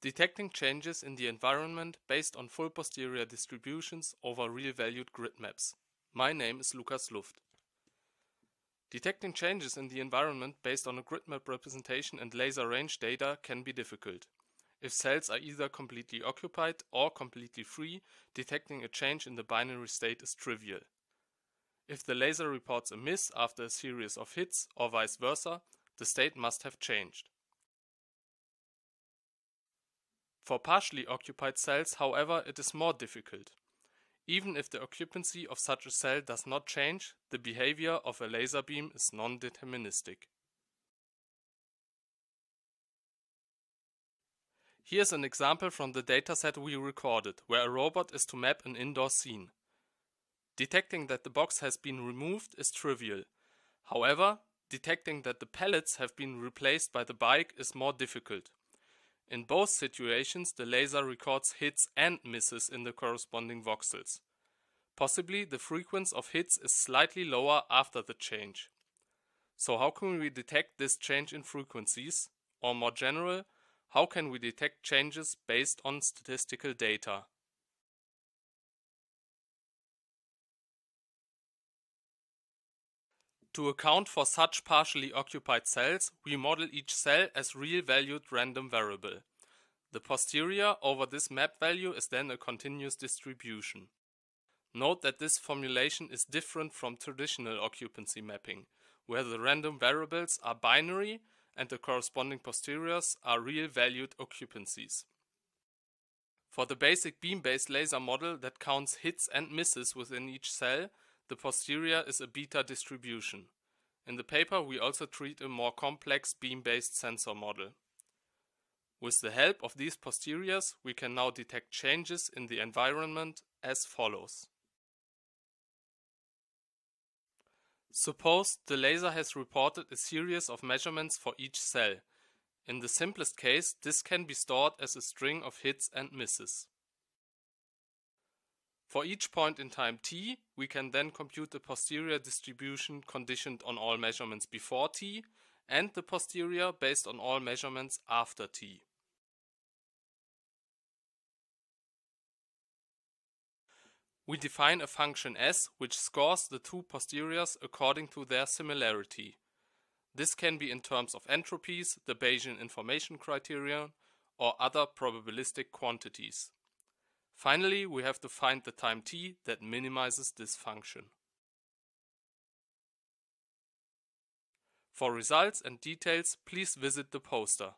Detecting changes in the environment based on full posterior distributions over real-valued grid maps. My name is Lukas Luft. Detecting changes in the environment based on a grid map representation and laser range data can be difficult. If cells are either completely occupied or completely free, detecting a change in the binary state is trivial. If the laser reports a miss after a series of hits or vice versa, the state must have changed. For partially occupied cells, however, it is more difficult. Even if the occupancy of such a cell does not change, the behavior of a laser beam is non-deterministic. Here's an example from the dataset we recorded, where a robot is to map an indoor scene. Detecting that the box has been removed is trivial. However, detecting that the pallets have been replaced by the bike is more difficult. In both situations, the laser records hits and misses in the corresponding voxels. Possibly the frequency of hits is slightly lower after the change. So how can we detect this change in frequencies? Or more general, how can we detect changes based on statistical data? To account for such partially occupied cells, we model each cell as real-valued random variable. The posterior over this map value is then a continuous distribution. Note that this formulation is different from traditional occupancy mapping, where the random variables are binary and the corresponding posteriors are real-valued occupancies. For the basic beam-based laser model that counts hits and misses within each cell, the posterior is a beta distribution. In the paper we also treat a more complex beam-based sensor model. With the help of these posteriors we can now detect changes in the environment as follows. Suppose the laser has reported a series of measurements for each cell. In the simplest case, this can be stored as a string of hits and misses. For each point in time t, we can then compute the posterior distribution conditioned on all measurements before t, and the posterior based on all measurements after t. We define a function s which scores the two posteriors according to their similarity. This can be in terms of entropies, the Bayesian information criterion, or other probabilistic quantities. Finally, we have to find the time t that minimizes this function. For results and details, please visit the poster.